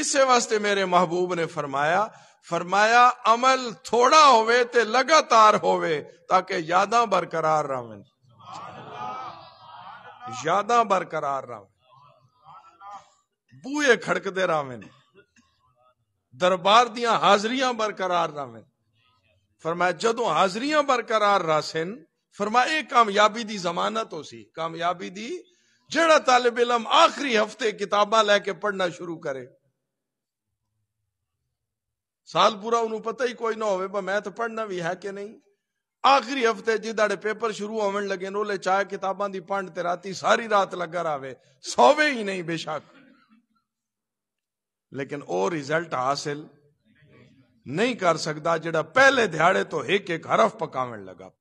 इसे वास्ते मेरे महबूब ने फरमाया फरमाया अमल थोड़ा होवे ते लगातार होवे ताकि यादा बरकरार रवन यादा बरकरार रवन बूहे खड़कते रवन दरबार दिया हाजरियां बरकरार रवे फरमाया जदों हाजरियां बरकरार रासन फरमाया कामयाबी की जमानत हो सी कामयाबी की जड़ा तालब इलम आखिरी हफ्ते किताबा लैके पढ़ना शुरू करे साल पूरा उन्होंने पता ही कोई ना हो मैथ तो पढ़ना भी है कि नहीं आखिरी हफ्ते जिदे पेपर शुरू हो लगे नोले चाहे किताबा की पढ़ते रात सारी रात लगा रहा आवे सौवे ही नहीं बेशक लेकिन ओ रिजल्ट हासिल नहीं कर सकता जेड़ा पहले दिहाड़े तो एक एक हरफ पकावन लगा